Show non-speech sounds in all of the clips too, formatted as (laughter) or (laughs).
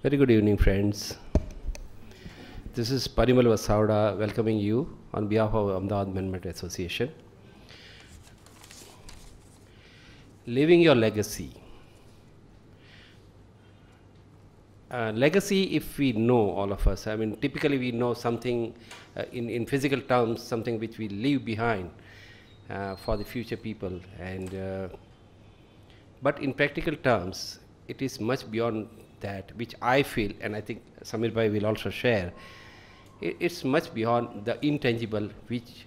Very good evening, friends. This is Parimal Vasavada welcoming you on behalf of Ahmedabad Amendment Association. Leaving your legacy. Uh, legacy, if we know all of us, I mean, typically we know something uh, in, in physical terms, something which we leave behind uh, for the future people. And uh, but in practical terms, it is much beyond that which I feel, and I think Samir Bhai will also share, it, it's much beyond the intangible which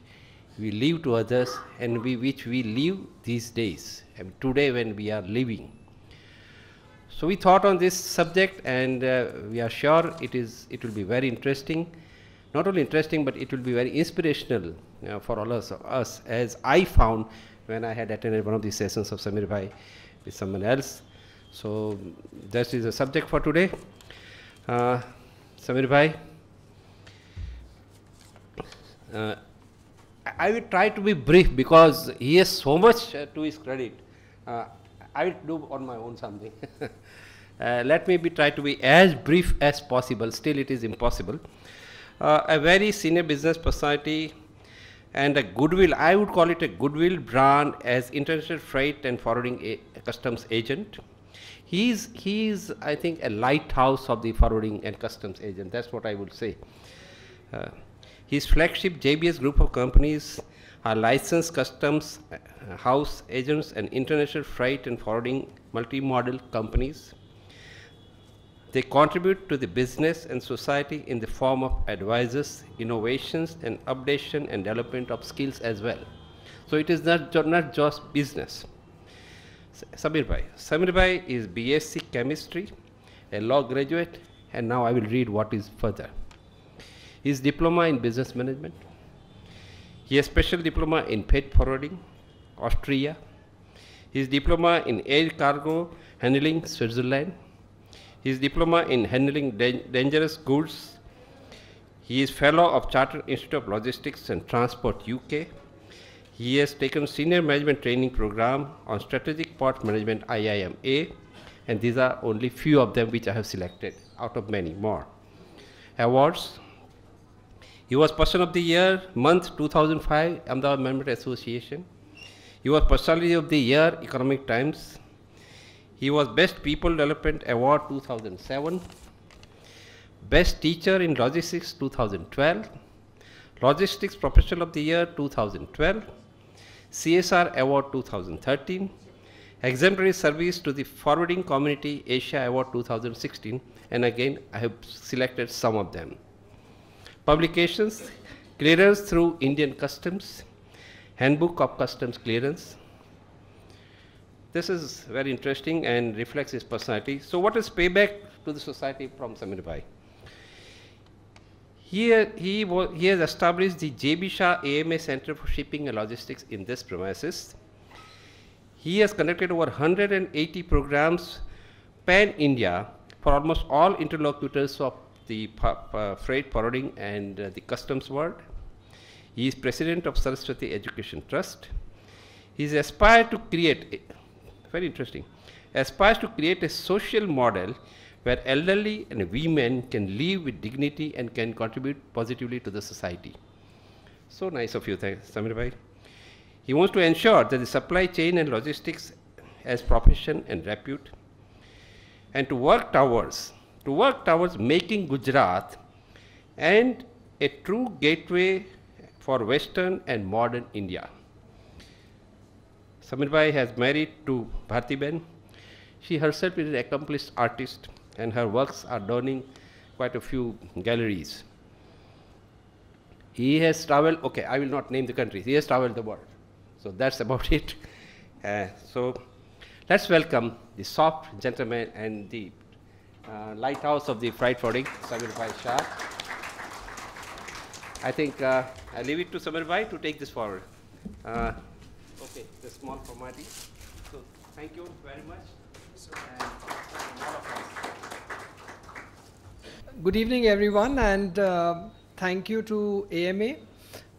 we leave to others and we, which we live these days, and today when we are living. So we thought on this subject, and uh, we are sure it is it will be very interesting, not only interesting but it will be very inspirational for all of us as I found when I had attended one of the sessions of Samir Bhai with someone else so that is the subject for today. Uh, Samir Bhai, uh, I will try to be brief because he has so much uh, to his credit. Uh, I will do on my own something. (laughs) Uh, let me be try to be as brief as possible. Still, it is impossible. Uh, a very senior business personality and a goodwill, I would call it a goodwill brand as international freight and forwarding customs agent he is, I think, a lighthouse of the forwarding and customs agent. That's what I would say. Uh, his flagship JBS group of companies are licensed customs uh, house agents and international freight and forwarding multimodal companies. They contribute to the business and society in the form of advisors, innovations, and updation and development of skills as well. So it is not, not just business. Samir Bhai. Samir Bhai is BSc Chemistry, a law graduate, and now I will read what is further. His diploma in business management. He has special diploma in freight forwarding, Austria. His diploma in air cargo handling, Switzerland. His diploma in handling dangerous goods. He is fellow of Chartered Institute of Logistics and Transport, UK. He has taken Senior Management Training Program on Strategic port Management IIMA, and these are only few of them which I have selected out of many more. Awards. He was Person of the Year, Month 2005, Ahmedabad Management Association. He was Personality of the Year, Economic Times. He was Best People Development Award 2007. Best Teacher in Logistics 2012. Logistics Professional of the Year 2012. CSR Award 2013, Exemplary Service to the Forwarding Community Asia Award 2016, and again I have selected some of them. Publications, Clearance through Indian Customs, Handbook of Customs Clearance. This is very interesting and reflects his personality. So what is payback to the society from Samir Bhai? Here, he, he has established the J.B. Shah AMA Center for Shipping and Logistics in this premises. He has conducted over 180 programs pan-India for almost all interlocutors of the freight forwarding and uh, the customs world. He is president of Saraswati Education Trust. He is aspired to create, a, very interesting, aspires to create a social model where elderly and women can live with dignity and can contribute positively to the society. So nice of you, thanks, Samir Bhai. He wants to ensure that the supply chain and logistics as profession and repute, and to work towards, to work towards making Gujarat and a true gateway for Western and modern India. Samir Bhai has married to Bharti Ben. She herself is an accomplished artist and her works are adorning quite a few galleries. He has traveled, okay, I will not name the countries, he has traveled the world. So that's about (laughs) it. Uh, so let's welcome the soft gentleman and the uh, lighthouse of the fried pudding, Samir Bhai Shah. I think uh, I leave it to Samir Bhai to take this forward. Uh, okay, the small formality. So thank you very much. So, Good evening, everyone, and uh, thank you to AMA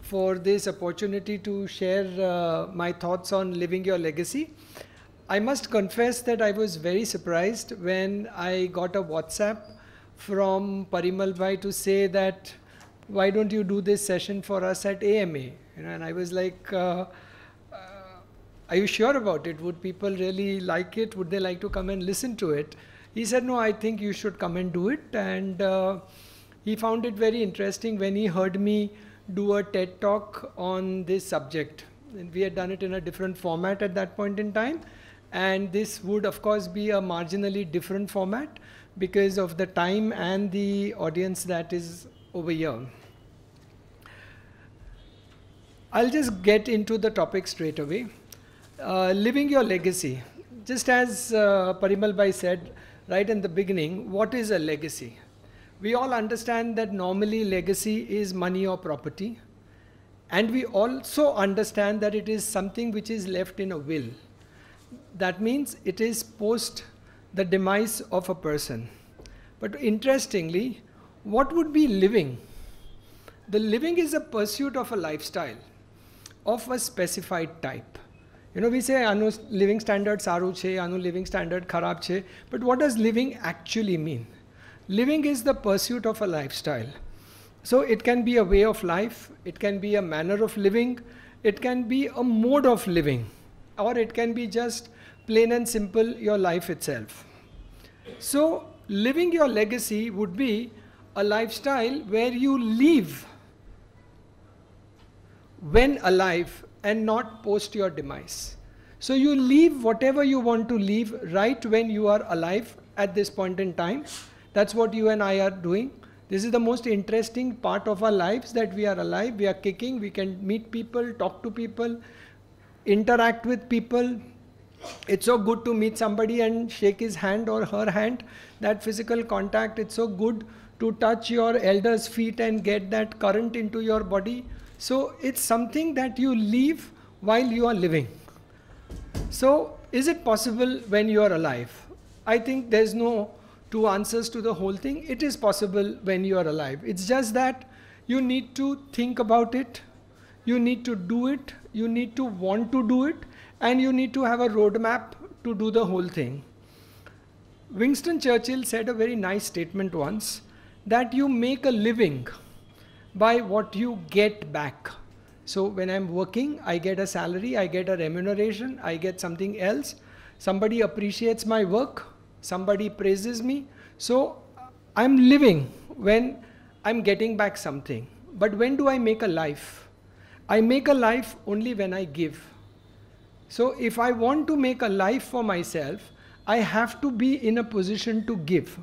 for this opportunity to share uh, my thoughts on living your legacy. I must confess that I was very surprised when I got a WhatsApp from Parimal Bhai to say that why don't you do this session for us at AMA? You know, and I was like, uh, uh, are you sure about it? Would people really like it? Would they like to come and listen to it? He said, No, I think you should come and do it. And uh, he found it very interesting when he heard me do a TED talk on this subject. And we had done it in a different format at that point in time. And this would, of course, be a marginally different format because of the time and the audience that is over here. I'll just get into the topic straight away. Uh, living your legacy. Just as uh, Parimal Bhai said, right in the beginning, what is a legacy? We all understand that normally legacy is money or property. And we also understand that it is something which is left in a will. That means it is post the demise of a person. But interestingly, what would be living? The living is a pursuit of a lifestyle of a specified type. You know, we say anu living standard saru che, anu living standard kharab che. But what does living actually mean? Living is the pursuit of a lifestyle. So it can be a way of life, it can be a manner of living, it can be a mode of living, or it can be just plain and simple your life itself. So living your legacy would be a lifestyle where you live when alive and not post your demise. So you leave whatever you want to leave right when you are alive at this point in time. That's what you and I are doing. This is the most interesting part of our lives that we are alive, we are kicking, we can meet people, talk to people, interact with people. It's so good to meet somebody and shake his hand or her hand. That physical contact, it's so good to touch your elder's feet and get that current into your body. So it's something that you leave while you are living. So is it possible when you are alive? I think there's no two answers to the whole thing. It is possible when you are alive. It's just that you need to think about it, you need to do it, you need to want to do it, and you need to have a roadmap to do the whole thing. Winston Churchill said a very nice statement once that you make a living by what you get back. So when I'm working, I get a salary, I get a remuneration, I get something else. Somebody appreciates my work, somebody praises me. So I'm living when I'm getting back something. But when do I make a life? I make a life only when I give. So if I want to make a life for myself, I have to be in a position to give.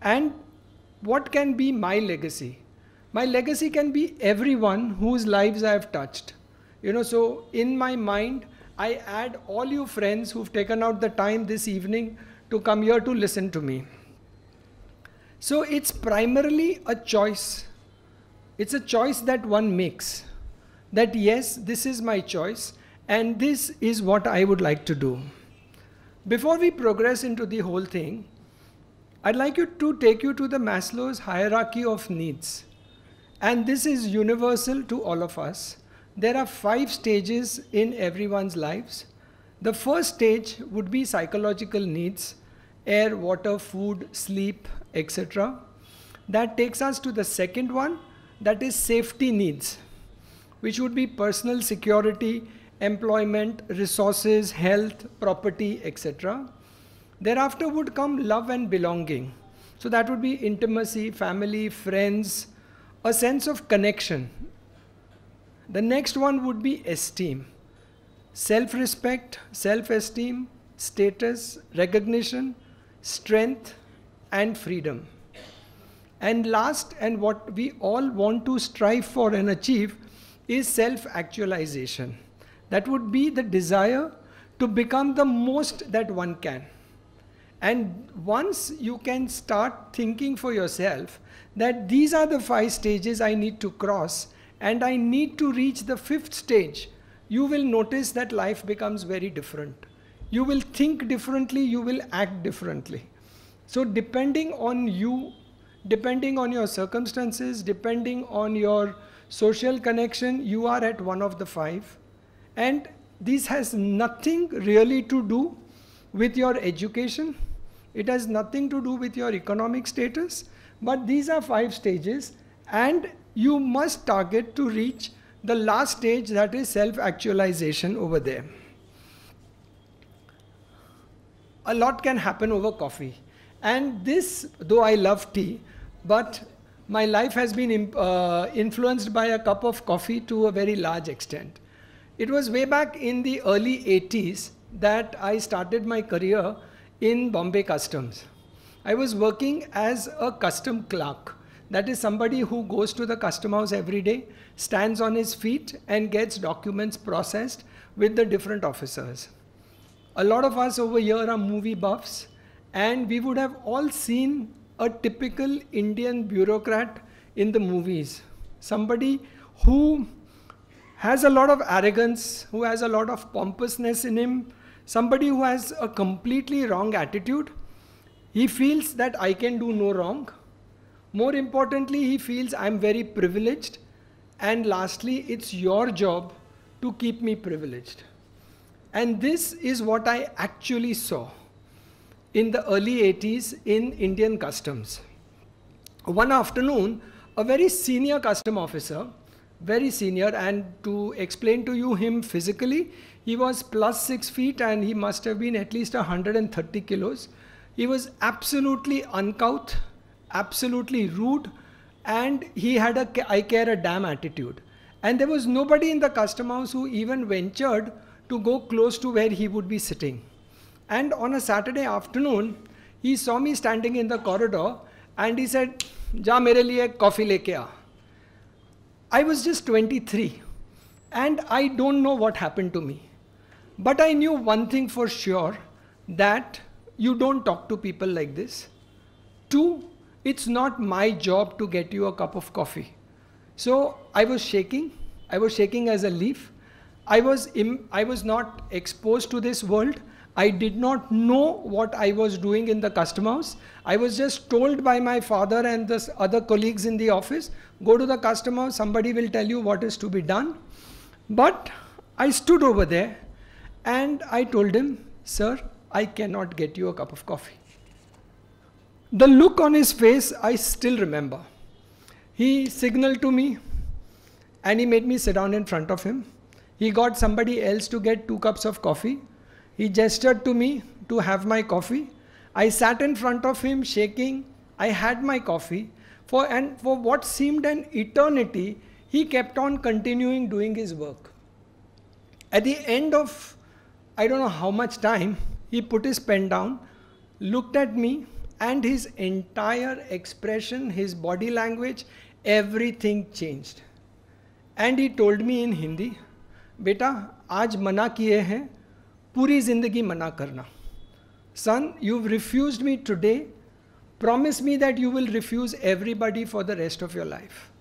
And what can be my legacy? my legacy can be everyone whose lives I have touched. You know, so in my mind, I add all you friends who've taken out the time this evening to come here to listen to me. So it's primarily a choice. It's a choice that one makes. That yes, this is my choice and this is what I would like to do. Before we progress into the whole thing, I'd like you to take you to the Maslow's hierarchy of needs. And this is universal to all of us. There are five stages in everyone's lives. The first stage would be psychological needs air, water, food, sleep, etc. That takes us to the second one, that is safety needs, which would be personal security, employment, resources, health, property, etc. Thereafter would come love and belonging. So that would be intimacy, family, friends, a sense of connection. The next one would be esteem. Self respect, self esteem, status, recognition, strength, and freedom. And last, and what we all want to strive for and achieve, is self actualization. That would be the desire to become the most that one can. And once you can start thinking for yourself that these are the five stages I need to cross and I need to reach the fifth stage, you will notice that life becomes very different. You will think differently, you will act differently. So, depending on you, depending on your circumstances, depending on your social connection, you are at one of the five. And this has nothing really to do with your education it has nothing to do with your economic status, but these are five stages and you must target to reach the last stage that is self actualization over there. A lot can happen over coffee. And this, though I love tea, but my life has been uh, influenced by a cup of coffee to a very large extent. It was way back in the early 80s that I started my career in Bombay Customs. I was working as a custom clerk. That is somebody who goes to the custom house every day, stands on his feet, and gets documents processed with the different officers. A lot of us over here are movie buffs, and we would have all seen a typical Indian bureaucrat in the movies. Somebody who has a lot of arrogance, who has a lot of pompousness in him, Somebody who has a completely wrong attitude, he feels that I can do no wrong. More importantly, he feels I'm very privileged. And lastly, it's your job to keep me privileged. And this is what I actually saw in the early 80s in Indian customs. One afternoon, a very senior custom officer, very senior, and to explain to you him physically, he was plus six feet and he must have been at least 130 kilos. He was absolutely uncouth, absolutely rude, and he had a I care a damn attitude. And there was nobody in the customer house who even ventured to go close to where he would be sitting. And on a Saturday afternoon, he saw me standing in the corridor and he said, Ja mere liye coffee leke aa. I was just 23 and I don't know what happened to me. But I knew one thing for sure that you don't talk to people like this. Two, it's not my job to get you a cup of coffee. So I was shaking. I was shaking as a leaf. I was, Im- I was not exposed to this world. I did not know what I was doing in the customer house. I was just told by my father and the other colleagues in the office go to the customer, somebody will tell you what is to be done. But I stood over there and I told him, Sir, I cannot get you a cup of coffee. The look on his face, I still remember. He signaled to me and he made me sit down in front of him. He got somebody else to get two cups of coffee. He gestured to me to have my coffee. I sat in front of him shaking. I had my coffee. For, and for what seemed an eternity, he kept on continuing doing his work. At the end of I don't know how much time, he put his pen down, looked at me, and his entire expression, his body language, everything changed. And he told me in Hindi, "Beta, आज मना किए हैं पूरी ज़िंदगी मना करना you've refused me today. promise me that you will refuse everybody for the rest of your life.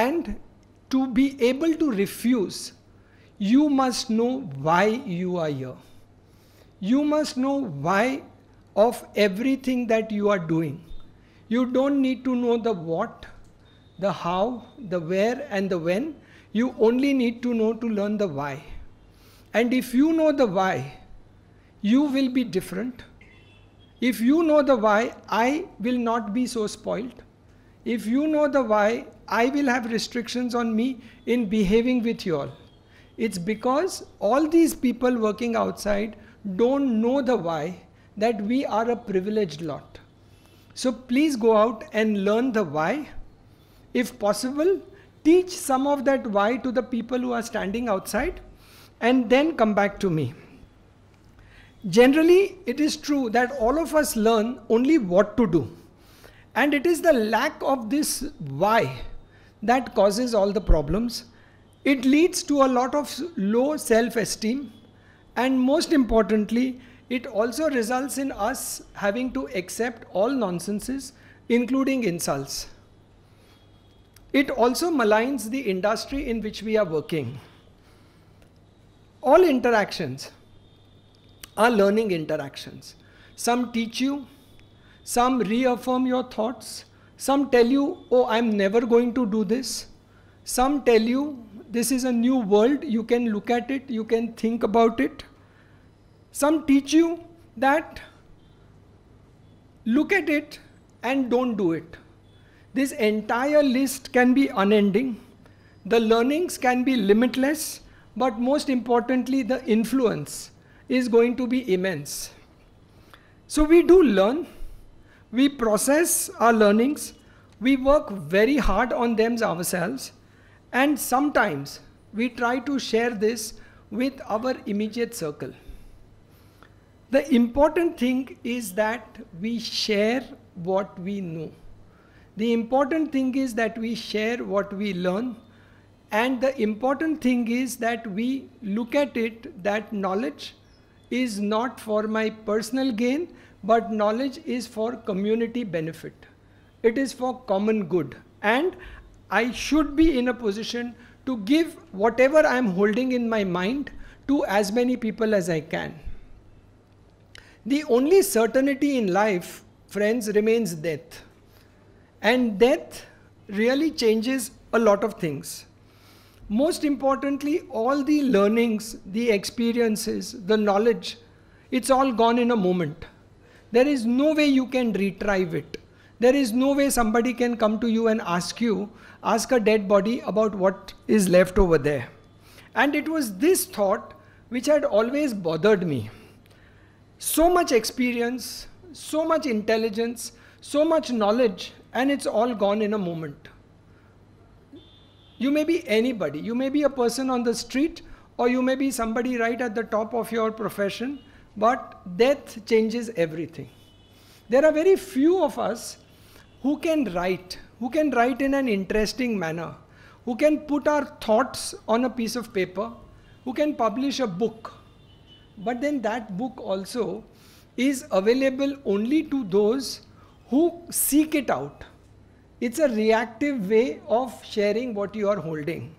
And to be able to refuse you must know why you are here. You must know why of everything that you are doing. You don't need to know the what, the how, the where, and the when. You only need to know to learn the why. And if you know the why, you will be different. If you know the why, I will not be so spoiled. If you know the why, I will have restrictions on me in behaving with you all. It's because all these people working outside don't know the why that we are a privileged lot. So please go out and learn the why. If possible, teach some of that why to the people who are standing outside and then come back to me. Generally, it is true that all of us learn only what to do. And it is the lack of this why that causes all the problems. It leads to a lot of low self esteem, and most importantly, it also results in us having to accept all nonsenses, including insults. It also maligns the industry in which we are working. All interactions are learning interactions. Some teach you, some reaffirm your thoughts, some tell you, oh, I'm never going to do this, some tell you, this is a new world. You can look at it, you can think about it. Some teach you that look at it and don't do it. This entire list can be unending. The learnings can be limitless, but most importantly, the influence is going to be immense. So we do learn, we process our learnings, we work very hard on them ourselves and sometimes we try to share this with our immediate circle. The important thing is that we share what we know. The important thing is that we share what we learn. And the important thing is that we look at it that knowledge is not for my personal gain, but knowledge is for community benefit. It is for common good. And I should be in a position to give whatever I am holding in my mind to as many people as I can. The only certainty in life, friends, remains death. And death really changes a lot of things. Most importantly, all the learnings, the experiences, the knowledge, it's all gone in a moment. There is no way you can retrieve it there is no way somebody can come to you and ask you, ask a dead body about what is left over there. And it was this thought which had always bothered me. So much experience, so much intelligence, so much knowledge, and it's all gone in a moment. You may be anybody, you may be a person on the street, or you may be somebody right at the top of your profession, but death changes everything. There are very few of us who can write, who can write in an interesting manner, who can put our thoughts on a piece of paper, who can publish a book. But then that book also is available only to those who seek it out. It's a reactive way of sharing what you are holding.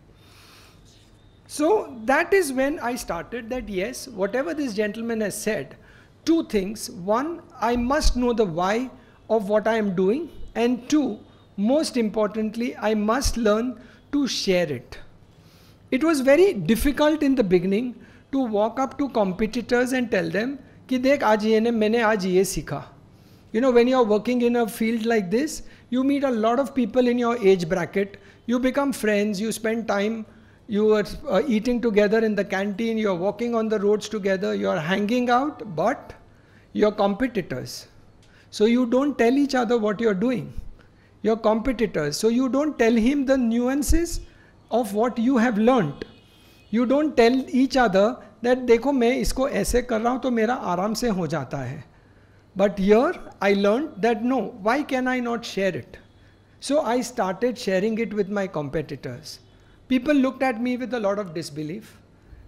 So that is when I started that yes, whatever this gentleman has said, two things. One, I must know the why of what I am doing and two, most importantly, I must learn to share it. It was very difficult in the beginning to walk up to competitors and tell them कि देख आज ये ने मैंने aaj ये सीखा you know when you're working in a field like this you meet a lot of people in your age bracket you become friends you spend time you are uh, eating together in the canteen you're walking on the roads together you're hanging out but you're competitors So you don't tell each other what you're doing, your competitors. So you don't tell him the nuances of what you have learnt. You don't tell each other that देखो मैं इसको ऐसे कर रहा हूँ तो मेरा आराम से हो जाता है But here I learnt that no, why can I not share it? So I started sharing it with my competitors. People looked at me with a lot of disbelief.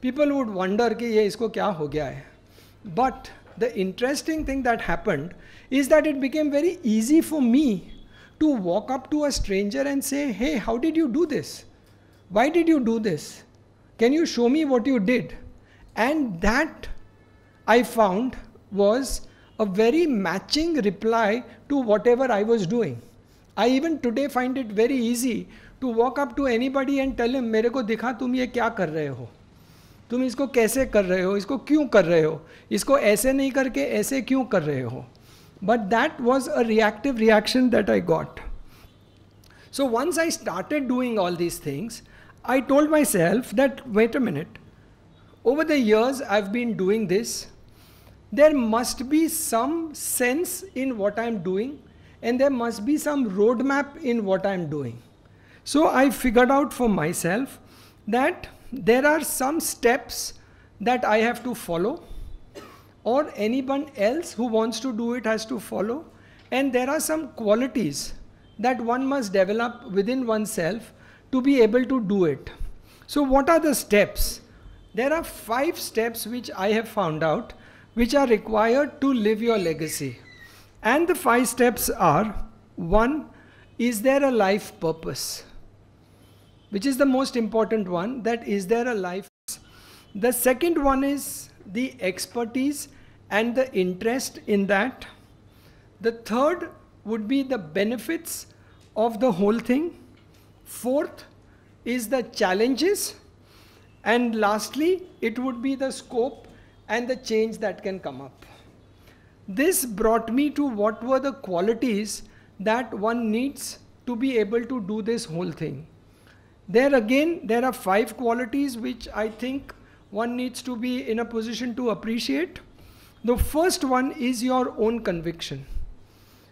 People would wonder कि ये इसको क्या हो गया है But the interesting thing that happened is that it became very easy for me to walk up to a stranger and say, Hey, how did you do this? Why did you do this? Can you show me what you did? And that I found was a very matching reply to whatever I was doing. I even today find it very easy to walk up to anybody and tell him, मेरे को दिखा तुम ये क्या कर रहे तुम इसको कैसे कर रहे हो इसको क्यों कर रहे हो इसको ऐसे नहीं करके ऐसे क्यों कर रहे हो but that was a reactive reaction that I got so once I started doing all these things I told myself that wait a minute over the years I have been doing this there must be some sense in what I am doing and there must be some road map in what I am doing so I figure out for myself that there are some steps that I have to follow or anyone else who wants to do it has to follow and there are some qualities that one must develop within oneself to be able to do it. So what are the steps? There are five steps which I have found out which are required to live your legacy. And the five steps are one, is there a life purpose? which is the most important one that is there a life the second one is the expertise and the interest in that the third would be the benefits of the whole thing fourth is the challenges and lastly it would be the scope and the change that can come up this brought me to what were the qualities that one needs to be able to do this whole thing there again, there are five qualities which I think one needs to be in a position to appreciate. The first one is your own conviction,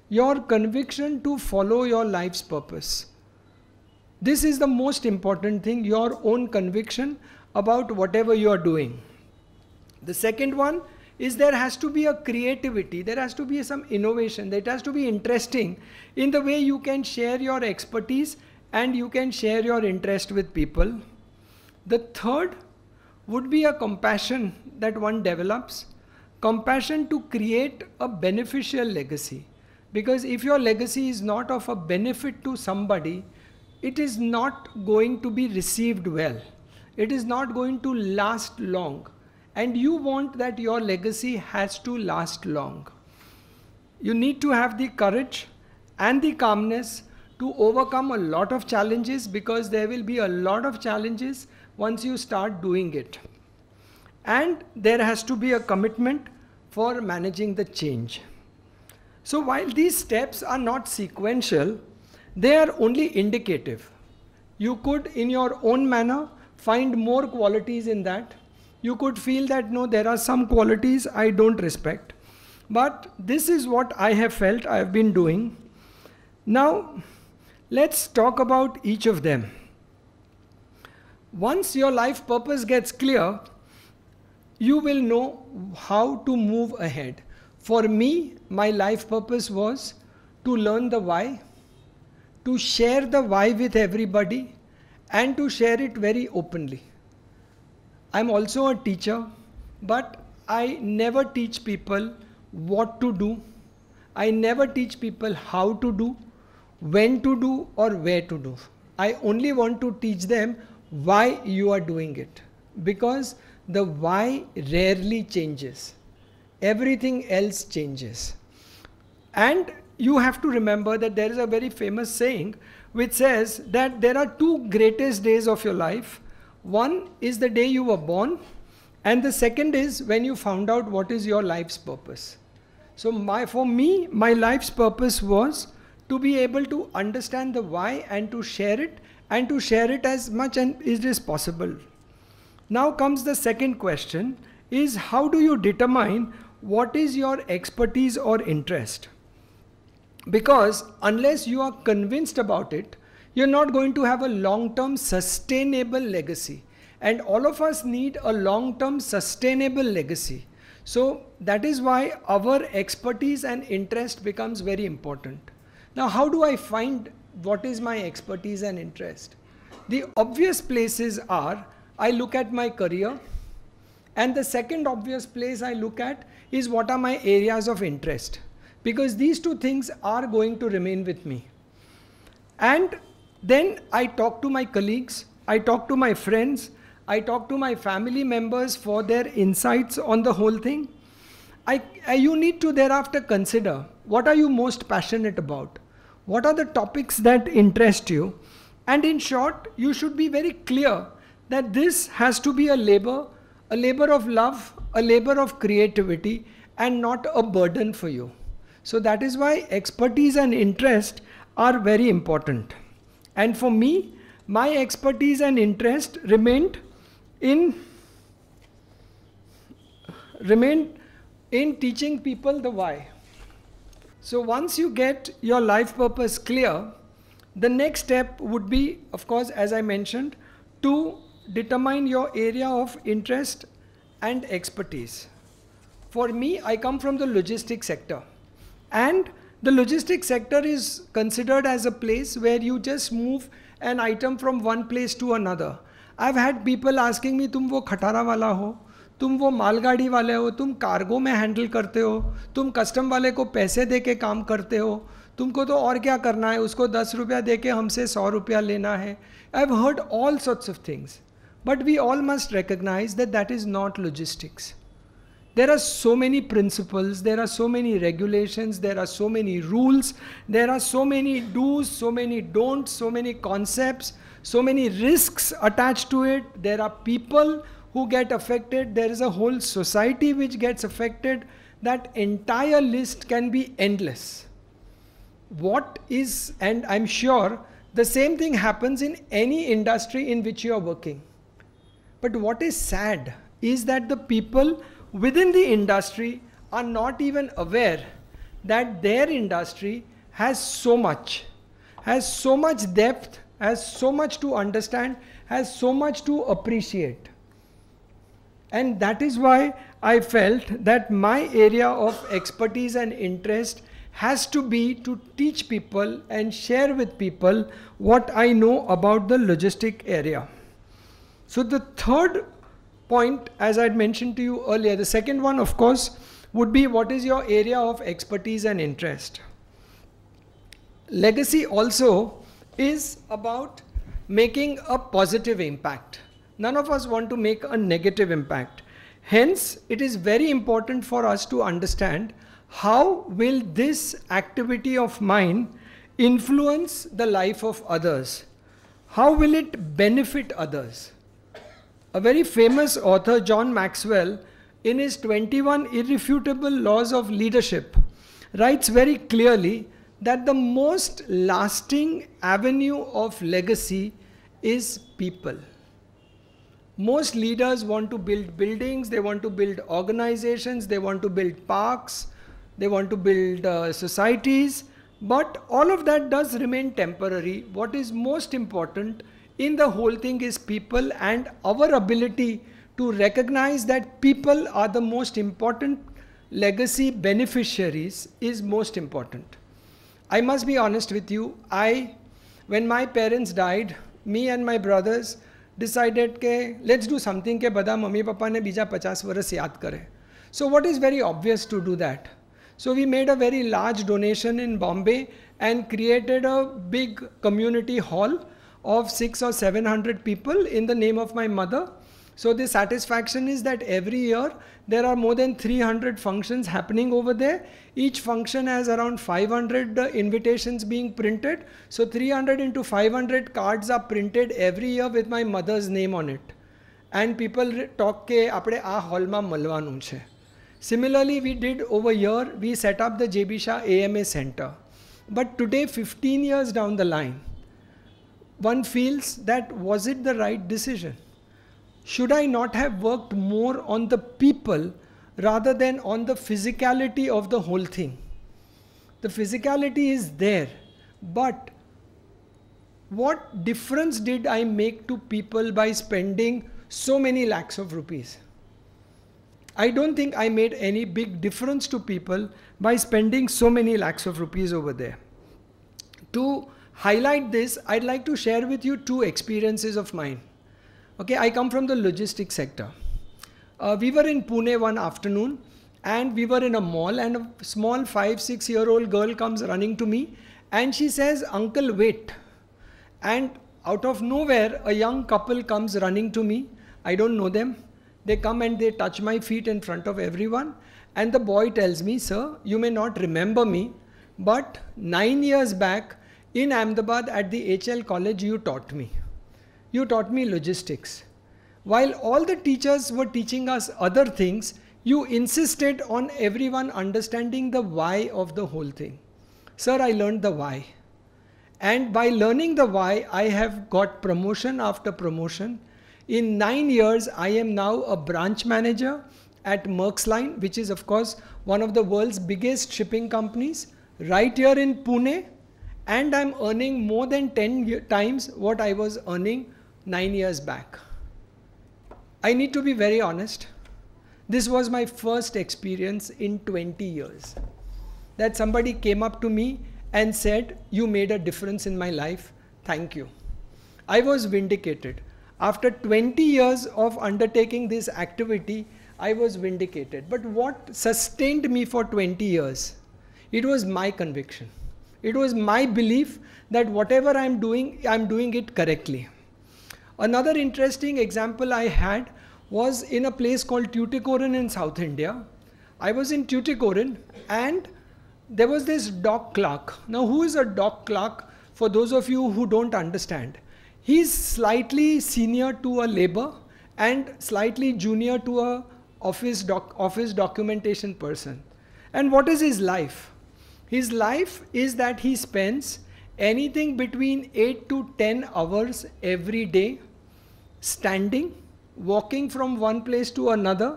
your conviction to follow your life's purpose. This is the most important thing your own conviction about whatever you are doing. The second one is there has to be a creativity, there has to be some innovation, there has to be interesting in the way you can share your expertise and you can share your interest with people. The third would be a compassion that one develops, compassion to create a beneficial legacy. Because if your legacy is not of a benefit to somebody, it is not going to be received well. It is not going to last long. And you want that your legacy has to last long. You need to have the courage and the calmness to overcome a lot of challenges because there will be a lot of challenges once you start doing it. And there has to be a commitment for managing the change. So while these steps are not sequential, they are only indicative. You could in your own manner find more qualities in that. You could feel that no, there are some qualities I don't respect. But this is what I have felt I have been doing. Now, Let's talk about each of them. Once your life purpose gets clear, you will know how to move ahead. For me, my life purpose was to learn the why, to share the why with everybody, and to share it very openly. I'm also a teacher, but I never teach people what to do. I never teach people how to do when to do or where to do. I only want to teach them why you are doing it because the why rarely changes. Everything else changes. And you have to remember that there is a very famous saying which says that there are two greatest days of your life. One is the day you were born, and the second is when you found out what is your life's purpose. So, my, for me, my life's purpose was to be able to understand the why and to share it and to share it as much and as is possible. Now comes the second question is how do you determine what is your expertise or interest? Because unless you are convinced about it, you're not going to have a long-term sustainable legacy. And all of us need a long-term sustainable legacy. So that is why our expertise and interest becomes very important. Now, how do I find what is my expertise and interest? The obvious places are I look at my career, and the second obvious place I look at is what are my areas of interest. Because these two things are going to remain with me. And then I talk to my colleagues, I talk to my friends, I talk to my family members for their insights on the whole thing. I, I, you need to thereafter consider what are you most passionate about? What are the topics that interest you? And in short, you should be very clear that this has to be a labor, a labor of love, a labor of creativity, and not a burden for you. So that is why expertise and interest are very important. And for me, my expertise and interest remained in remained in teaching people the why. So once you get your life purpose clear, the next step would be, of course, as I mentioned, to determine your area of interest and expertise. For me, I come from the logistics sector. And the logistics sector is considered as a place where you just move an item from one place to another. I've had people asking me, Tum wo khatara wala ho? तुम वो मालगाड़ी वाले हो तुम cargo में handle करते हो तुम कस्टम वाले को पैसे दे के काम करते हो तुमको तो और क्या करना है उसको दस रुपया दे के हमसे सौ रुपया लेना है I have heard all sorts of things but we all must recognise that that is not logistics there are so many principles there are so many regulation there are so many rules there are so many dos so many don't so many concept so many risk attach to it there are people who get affected, there is a whole society which gets affected. That entire list can be endless. What is, and I'm sure the same thing happens in any industry in which you are working. But what is sad is that the people within the industry are not even aware that their industry has so much, has so much depth, has so much to understand, has so much to appreciate. And that is why I felt that my area of expertise and interest has to be to teach people and share with people what I know about the logistic area. So the third point, as I had mentioned to you earlier, the second one, of course, would be what is your area of expertise and interest. Legacy also is about making a positive impact. None of us want to make a negative impact. Hence, it is very important for us to understand how will this activity of mine influence the life of others? How will it benefit others? A very famous author, John Maxwell, in his 21 Irrefutable Laws of Leadership, writes very clearly that the most lasting avenue of legacy is people most leaders want to build buildings, they want to build organizations, they want to build parks, they want to build uh, societies, but all of that does remain temporary. What is most important in the whole thing is people and our ability to recognize that people are the most important legacy beneficiaries is most important. I must be honest with you, I, when my parents died, me and my brothers, decided के let's do something के बदा mummy papa ने बीजा पचास वर्ष याद करें so what is very obvious to do that so we made a very large donation in Bombay and created a big community hall of six or seven hundred people in the name of my mother So the satisfaction is that every year there are more than 300 functions happening over there. Each function has around 500 uh, invitations being printed. So 300 into 500 cards are printed every year with my mother's name on it. And people talk ke આપણે આ હોલમાં મળવાનું છે Similarly, we did over here, we set up the JB Shah AMA Center. But today, 15 years down the line, one feels that was it the right decision? should I not have worked more on the people rather than on the physicality of the whole thing? The physicality is there, but what difference did I make to people by spending so many lakhs of rupees? I don't think I made any big difference to people by spending so many lakhs of rupees over there. To highlight this, I'd like to share with you two experiences of mine. Okay, I come from the logistics sector. Uh, we were in Pune one afternoon and we were in a mall and a small five, six year old girl comes running to me and she says, uncle, wait. And out of nowhere, a young couple comes running to me. I don't know them. They come and they touch my feet in front of everyone. And the boy tells me, sir, you may not remember me, but nine years back in Ahmedabad at the HL college, you taught me you taught me logistics. While all the teachers were teaching us other things, you insisted on everyone understanding the why of the whole thing. Sir, I learned the why. And by learning the why, I have got promotion after promotion. In nine years, I am now a branch manager at Merck's Line, which is, of course, one of the world's biggest shipping companies, right here in Pune. And I'm earning more than 10 times what I was earning nine years back. I need to be very honest. This was my first experience in 20 years that somebody came up to me and said, You made a difference in my life. Thank you. I was vindicated. After 20 years of undertaking this activity, I was vindicated. But what sustained me for 20 years? It was my conviction. It was my belief that whatever I'm doing, I'm doing it correctly. Another interesting example I had was in a place called Tuticorin in South India. I was in Tuticorin and there was this dock clerk. Now, who is a dock clerk? For those of you who don't understand, he's slightly senior to a labor and slightly junior to a office doc, office documentation person. And what is his life? His life is that he spends anything between 8 to 10 hours every day standing walking from one place to another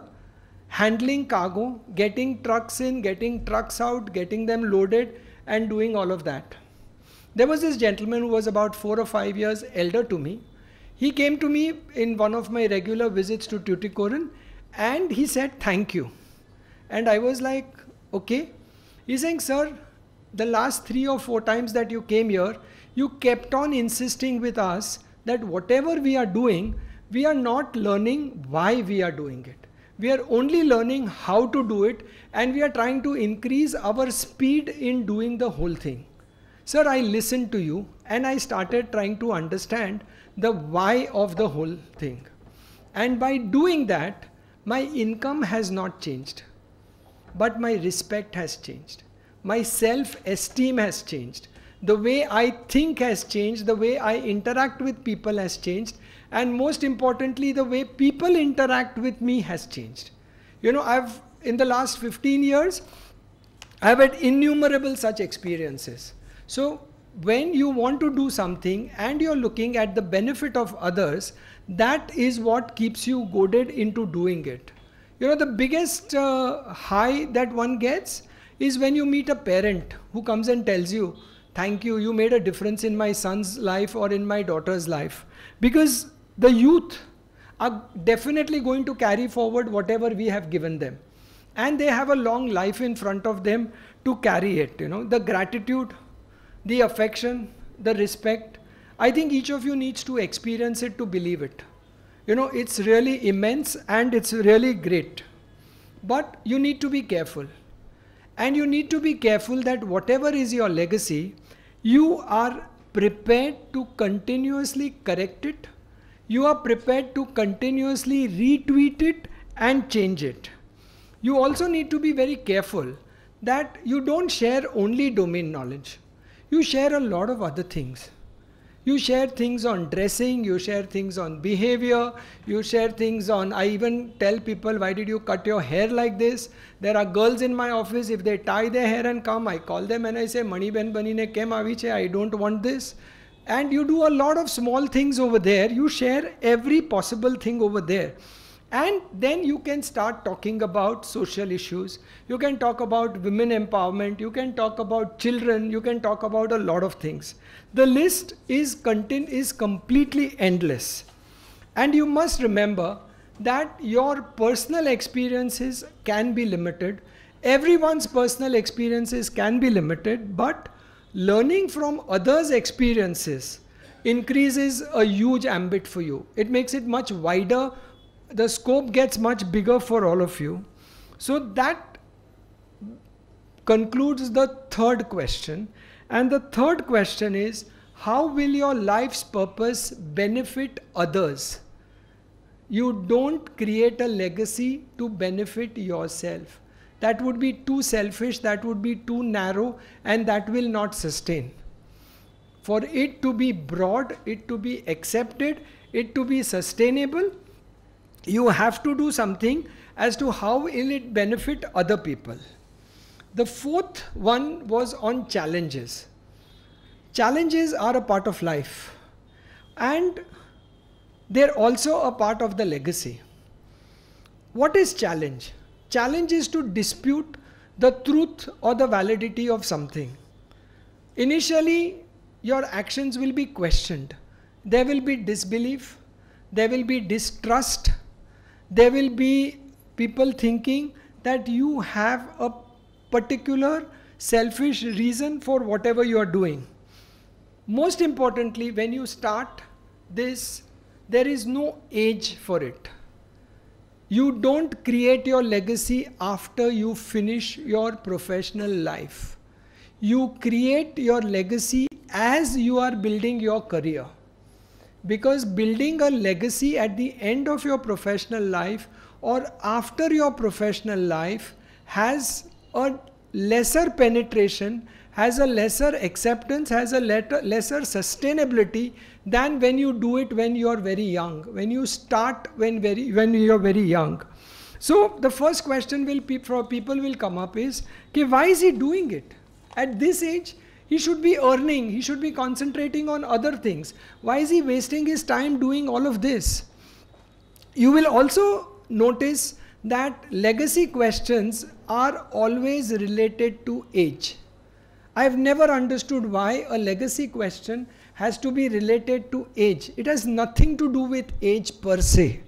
handling cargo getting trucks in getting trucks out getting them loaded and doing all of that there was this gentleman who was about 4 or 5 years elder to me he came to me in one of my regular visits to Tuticorin and he said thank you and i was like okay he's saying sir the last three or four times that you came here, you kept on insisting with us that whatever we are doing, we are not learning why we are doing it. We are only learning how to do it and we are trying to increase our speed in doing the whole thing. Sir, I listened to you and I started trying to understand the why of the whole thing. And by doing that, my income has not changed, but my respect has changed my self esteem has changed. The way I think has changed, the way I interact with people has changed, and most importantly, the way people interact with me has changed. You know, I've in the last 15 years, I've had innumerable such experiences. So, when you want to do something and you're looking at the benefit of others, that is what keeps you goaded into doing it. You know, the biggest uh, high that one gets is when you meet a parent who comes and tells you, Thank you, you made a difference in my son's life or in my daughter's life. Because the youth are definitely going to carry forward whatever we have given them. And they have a long life in front of them to carry it. You know, the gratitude, the affection, the respect. I think each of you needs to experience it to believe it. You know, it's really immense and it's really great. But you need to be careful and you need to be careful that whatever is your legacy, you are prepared to continuously correct it. You are prepared to continuously retweet it and change it. You also need to be very careful that you don't share only domain knowledge. You share a lot of other things. You share things on dressing, you share things on behavior, you share things on. I even tell people, why did you cut your hair like this? There are girls in my office, if they tie their hair and come, I call them and I say, Mani Ben ne Kem Aviche, I don't want this. And you do a lot of small things over there. You share every possible thing over there. And then you can start talking about social issues. You can talk about women empowerment. You can talk about children. You can talk about a lot of things. The list is content is completely endless. And you must remember that your personal experiences can be limited. Everyone's personal experiences can be limited, but learning from others' experiences increases a huge ambit for you. It makes it much wider the scope gets much bigger for all of you. So that concludes the third question. And the third question is how will your life's purpose benefit others? You don't create a legacy to benefit yourself. That would be too selfish, that would be too narrow, and that will not sustain. For it to be broad, it to be accepted, it to be sustainable, you have to do something as to how will it benefit other people. The fourth one was on challenges. Challenges are a part of life and they're also a part of the legacy. What is challenge? Challenge is to dispute the truth or the validity of something. Initially, your actions will be questioned. There will be disbelief, there will be distrust, there will be people thinking that you have a particular selfish reason for whatever you are doing. Most importantly, when you start this, there is no age for it. You don't create your legacy after you finish your professional life. You create your legacy as you are building your career because building a legacy at the end of your professional life or after your professional life has a lesser penetration has a lesser acceptance has a letter, lesser sustainability than when you do it when you are very young when you start when very when you are very young so the first question will pe- for people will come up is okay, why is he doing it at this age he should be earning, he should be concentrating on other things. Why is he wasting his time doing all of this? You will also notice that legacy questions are always related to age. I have never understood why a legacy question has to be related to age. It has nothing to do with age per se.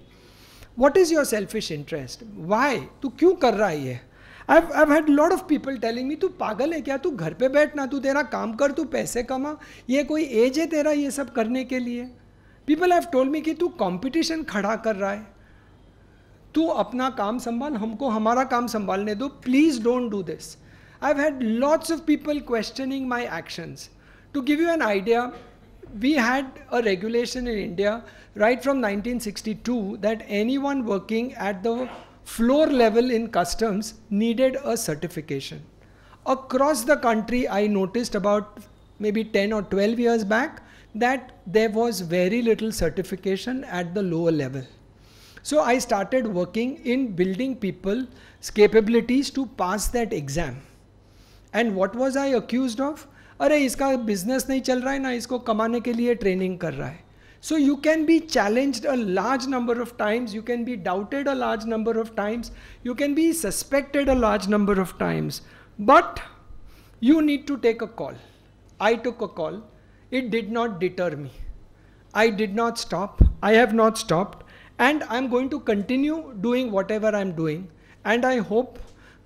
What is your selfish interest? Why? To क्यों कर रहा है ये? I've, I've had lot of people telling me तू पागल है क्या तू घर पे बैठ ना तू तेरा काम कर तू पैसे कमा ये कोई एज है तेरा ये सब करने के लिए पीपल हैव टोल्ड मी कि तू कंपटीशन खड़ा कर रहा है तू अपना काम संभाल हमको हमारा काम संभालने दो please don't do this I have had lots of people questioning my actions to give you an idea we had a regulation in India right from 1962 anyone working at the floor level in customs needed a certification. Across the country, I noticed about maybe 10 or 12 years back that there was very little certification at the lower level. So I started working in building people's capabilities to pass that exam. And what was I accused of? अरे इसका business नहीं चल रहा है ना इसको कमाने के लिए ट्रेनिंग कर रहा है so you can be challenged a large number of times, you can be doubted a large number of times, you can be suspected a large number of times, but you need to take a call. I took a call, it did not deter me. I did not stop, I have not stopped, and I'm going to continue doing whatever I'm doing. And I hope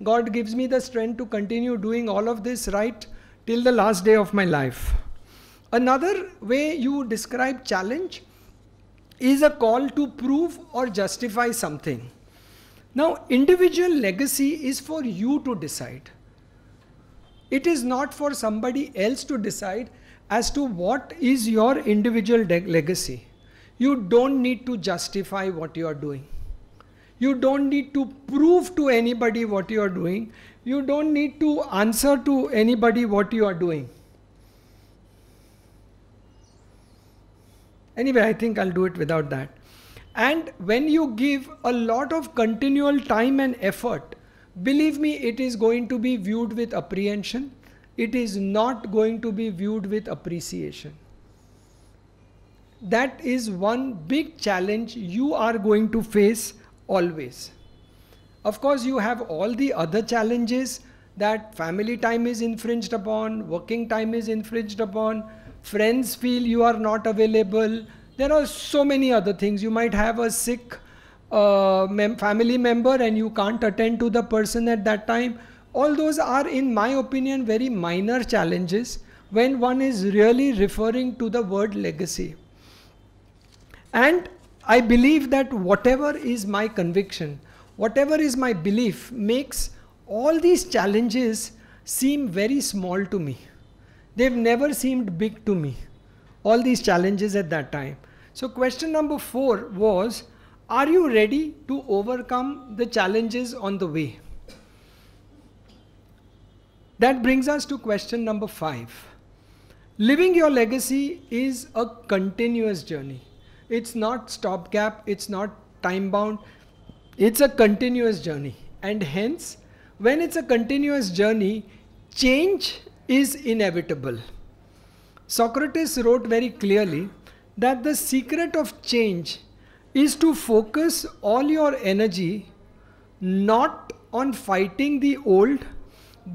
God gives me the strength to continue doing all of this right till the last day of my life. Another way you describe challenge is a call to prove or justify something. Now, individual legacy is for you to decide. It is not for somebody else to decide as to what is your individual legacy. You don't need to justify what you are doing. You don't need to prove to anybody what you are doing. You don't need to answer to anybody what you are doing. Anyway, I think I'll do it without that. And when you give a lot of continual time and effort, believe me, it is going to be viewed with apprehension. It is not going to be viewed with appreciation. That is one big challenge you are going to face always. Of course, you have all the other challenges that family time is infringed upon, working time is infringed upon, friends feel you are not available. There are so many other things. You might have a sick uh, mem family member and you can't attend to the person at that time. All those are, in my opinion, very minor challenges when one is really referring to the word legacy. And I believe that whatever is my conviction, whatever is my belief, makes all these challenges seem very small to me. They've never seemed big to me, all these challenges at that time. So, question number four was Are you ready to overcome the challenges on the way? That brings us to question number five. Living your legacy is a continuous journey. It's not stopgap, it's not time bound, it's a continuous journey. And hence, when it's a continuous journey, change is inevitable. Socrates wrote very clearly that the secret of change is to focus all your energy not on fighting the old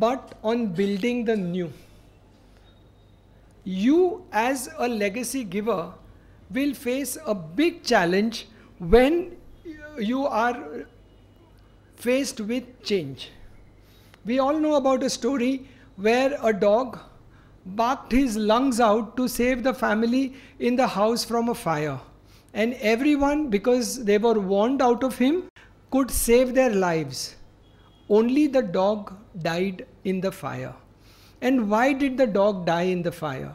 but on building the new. You, as a legacy giver, will face a big challenge when you are faced with change. We all know about a story where a dog barked his lungs out to save the family in the house from a fire. And everyone, because they were warned out of him, could save their lives. Only the dog died in the fire. And why did the dog die in the fire?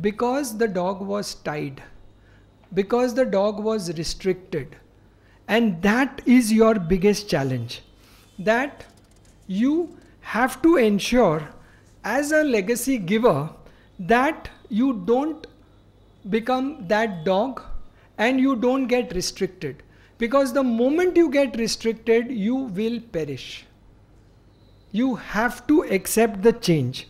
Because the dog was tied, because the dog was restricted. And that is your biggest challenge that you have to ensure as a legacy giver that you don't become that dog and you don't get restricted because the moment you get restricted you will perish you have to accept the change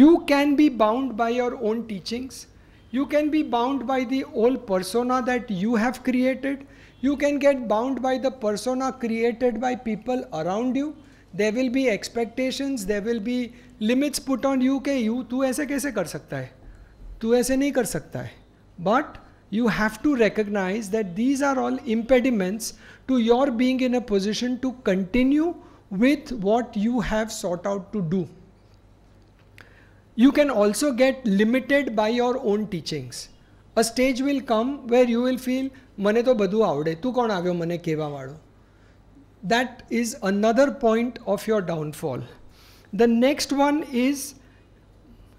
you can be bound by your own teachings you can be bound by the old persona that you have created you can get bound by the persona created by people around you there will be expectations there will be limits put on you के यू तू ऐसे कैसे कर सकता है तू ऐसे नहीं कर सकता है but you have to recognise that these are all impediments to your being in a position to continue with what you have sought out to do you can also get limited by your own teachings a stage will come where you will feel मैंने तो बधु आवड़े तू कौन आ मैंने कहवा वालों that is another point of your downfall The next one is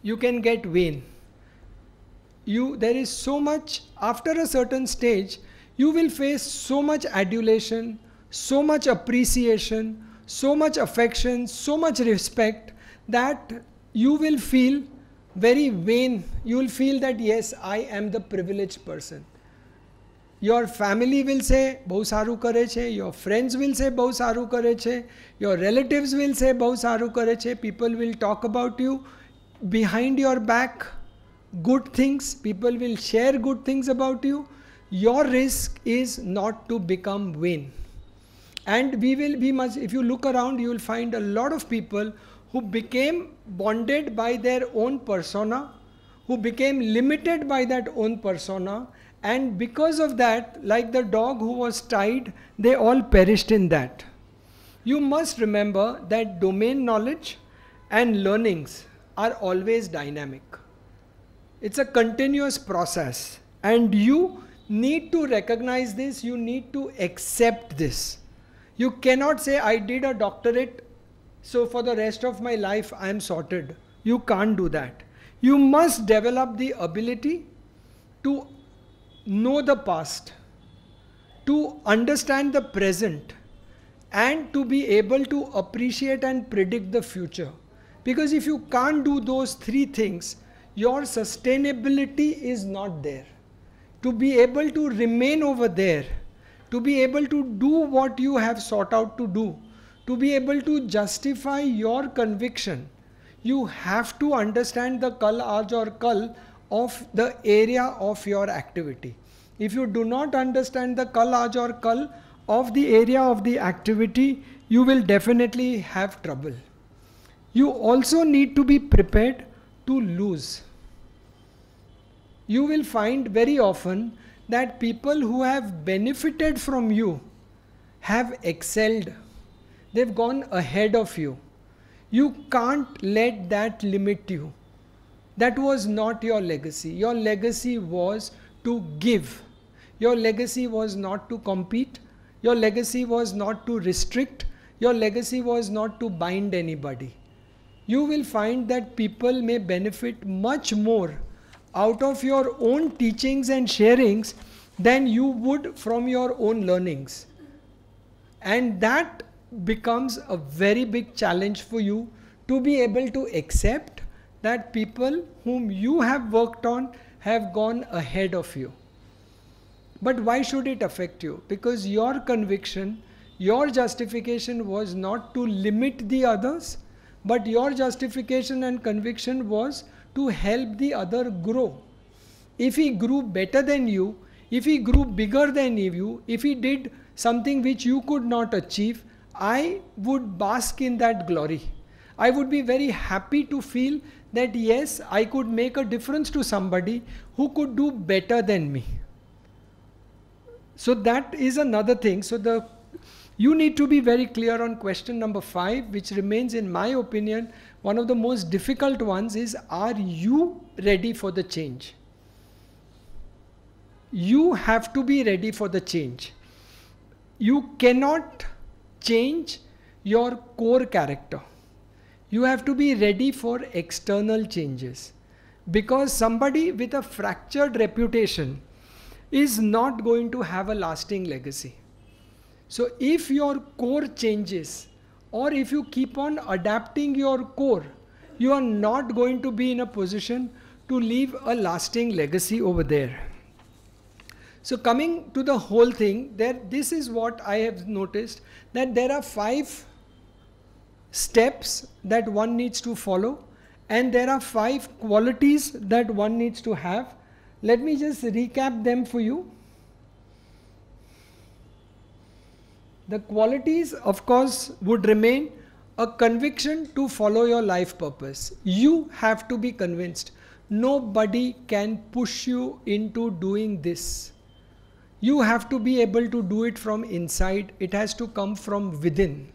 you can get vain. You, there is so much, after a certain stage, you will face so much adulation, so much appreciation, so much affection, so much respect that you will feel very vain. You will feel that, yes, I am the privileged person. Your family will say, બહુ સારું કરે છે your friends will સે બહુ સારું કરે છે will relatives will સે બહુ સારું કરે છે people will talk about you good things, people will share good things about you. Your risk is not to become vain. And we will be much, if you look around, you will find a lot of people who became bonded by their own persona, who became limited by that own persona, and because of that, like the dog who was tied, they all perished in that. You must remember that domain knowledge and learnings are always dynamic. It's a continuous process, and you need to recognize this, you need to accept this. You cannot say, I did a doctorate, so for the rest of my life I am sorted. You can't do that. You must develop the ability to know the past, to understand the present, and to be able to appreciate and predict the future. Because if you can't do those three things, your sustainability is not there. To be able to remain over there, to be able to do what you have sought out to do, to be able to justify your conviction, you have to understand the kal, aaj, or kal of the area of your activity. If you do not understand the kalaj or kal of the area of the activity, you will definitely have trouble. You also need to be prepared to lose. You will find very often that people who have benefited from you have excelled. They've gone ahead of you. You can't let that limit you that was not your legacy. Your legacy was to give. Your legacy was not to compete. Your legacy was not to restrict. Your legacy was not to bind anybody. You will find that people may benefit much more out of your own teachings and sharings than you would from your own learnings. And that becomes a very big challenge for you to be able to accept that people whom you have worked on have gone ahead of you. But why should it affect you? Because your conviction, your justification was not to limit the others, but your justification and conviction was to help the other grow. If he grew better than you, if he grew bigger than you, if he did something which you could not achieve, I would bask in that glory. I would be very happy to feel that yes, I could make a difference to somebody who could do better than me. So that is another thing. So the you need to be very clear on question number 5 which remains in my opinion one of the most difficult ones is are you ready for the change? You have to be ready for the change. You cannot change your core character you have to be ready for external changes because somebody with a fractured reputation is not going to have a lasting legacy. So, if your core changes or if you keep on adapting your core, you are not going to be in a position to leave a lasting legacy over there. So, coming to the whole thing, there, this is what I have noticed that there are five steps that one needs to follow and there are five qualities that one needs to have. Let me just recap them for you. The qualities of course would remain a conviction to follow your life purpose. You have to be convinced. Nobody can push you into doing this. You have to be able to do it from inside. It has to come from within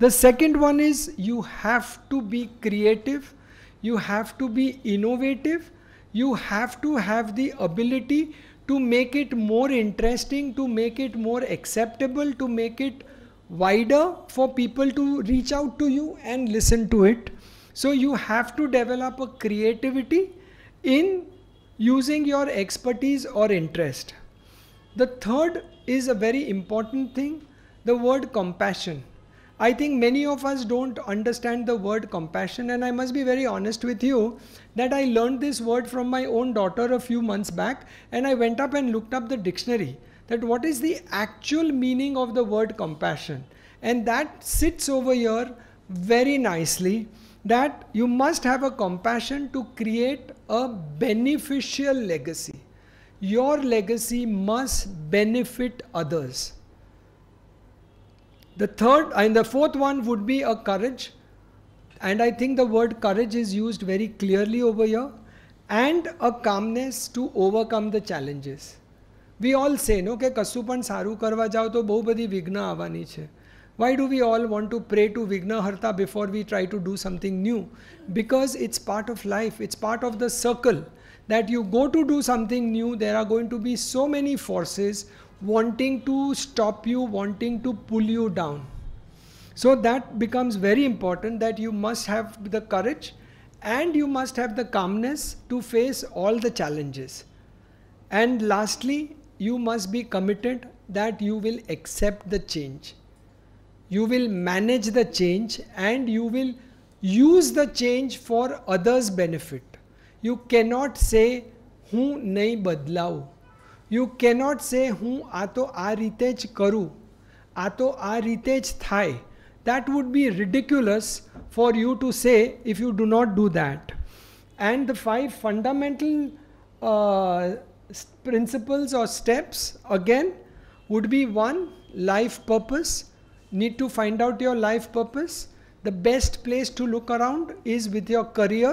the second one is you have to be creative, you have to be innovative, you have to have the ability to make it more interesting, to make it more acceptable, to make it wider for people to reach out to you and listen to it. So you have to develop a creativity in using your expertise or interest. The third is a very important thing the word compassion. I think many of us don't understand the word compassion, and I must be very honest with you that I learned this word from my own daughter a few months back, and I went up and looked up the dictionary that what is the actual meaning of the word compassion, and that sits over here very nicely that you must have a compassion to create a beneficial legacy. Your legacy must benefit others the third and the fourth one would be a courage and i think the word courage is used very clearly over here and a calmness to overcome the challenges we all say no ke kasu pan saru karva jao to bahu badi vigna avani why do we all want to pray to vigna harta before we try to do something new because it's part of life it's part of the circle that you go to do something new there are going to be so many forces wanting to stop you, wanting to pull you down. So that becomes very important that you must have the courage and you must have the calmness to face all the challenges. And lastly, you must be committed that you will accept the change. You will manage the change and you will use the change for others' benefit. You cannot say, हूँ nahi बदलाऊ you cannot say તો સે karu, કર આ તો That would be ridiculous for you to say if you do not do that. And the five fundamental uh, principles or steps again would be one life purpose need to find out your life purpose the best place to look around is with your career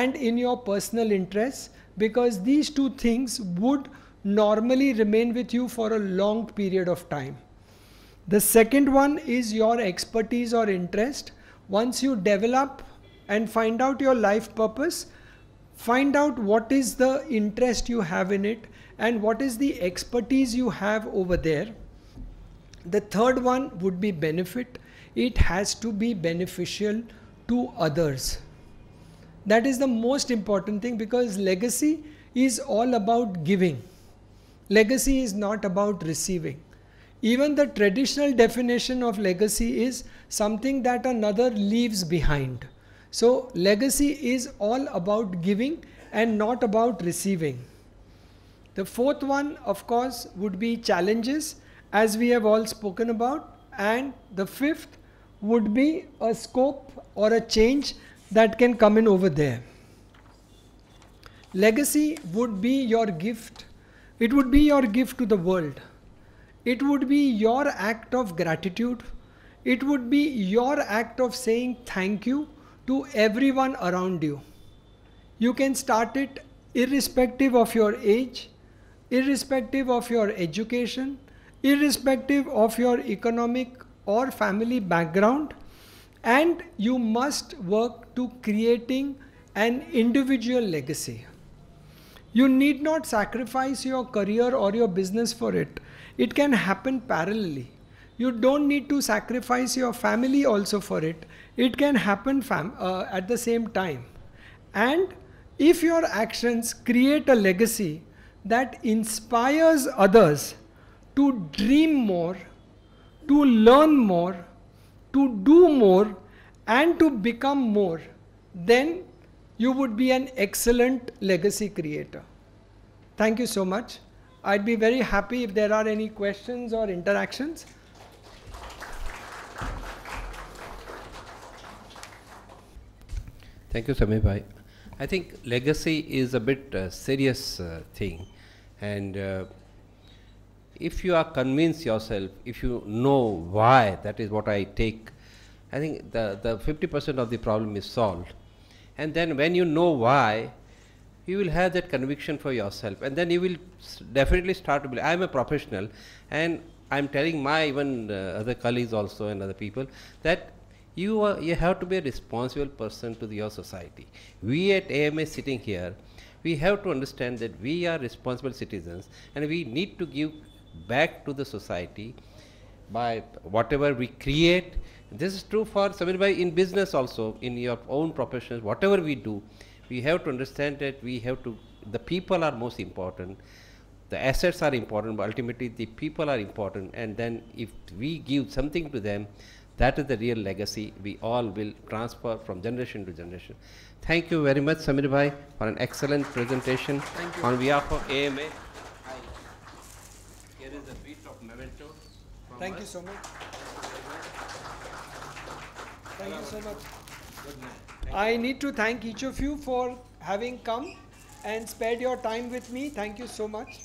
and in your personal interests because these two things would normally remain with you for a long period of time. The second one is your expertise or interest. Once you develop and find out your life purpose, find out what is the interest you have in it and what is the expertise you have over there. The third one would be benefit. It has to be beneficial to others. That is the most important thing because legacy is all about giving. Legacy is not about receiving. Even the traditional definition of legacy is something that another leaves behind. So, legacy is all about giving and not about receiving. The fourth one, of course, would be challenges, as we have all spoken about. And the fifth would be a scope or a change that can come in over there. Legacy would be your gift it would be your gift to the world. It would be your act of gratitude. It would be your act of saying thank you to everyone around you. You can start it irrespective of your age, irrespective of your education, irrespective of your economic or family background. And you must work to creating an individual legacy. You need not sacrifice your career or your business for it. It can happen parallelly. You don't need to sacrifice your family also for it. It can happen fam- uh, at the same time. And if your actions create a legacy that inspires others to dream more, to learn more, to do more, and to become more, then you would be an excellent legacy creator. Thank you so much. I'd be very happy if there are any questions or interactions. Thank you, Sami Bhai. I think legacy is a bit uh, serious uh, thing, and uh, if you are convinced yourself, if you know why, that is what I take. I think the the 50% of the problem is solved and then when you know why you will have that conviction for yourself and then you will definitely start to believe i'm a professional and i'm telling my even uh, other colleagues also and other people that you are, you have to be a responsible person to the, your society we at ama sitting here we have to understand that we are responsible citizens and we need to give back to the society by whatever we create this is true for Samirbai in business also, in your own profession whatever we do, we have to understand that we have to, the people are most important. The assets are important, but ultimately the people are important. And then if we give something to them, that is the real legacy we all will transfer from generation to generation. Thank you very much, Samir Bhai, for an excellent presentation. Thank you. On behalf of AMA, Hi. here is a bit of memento. Thank us. you so much. Thank you so much. I need to thank each of you for having come and spared your time with me. Thank you so much.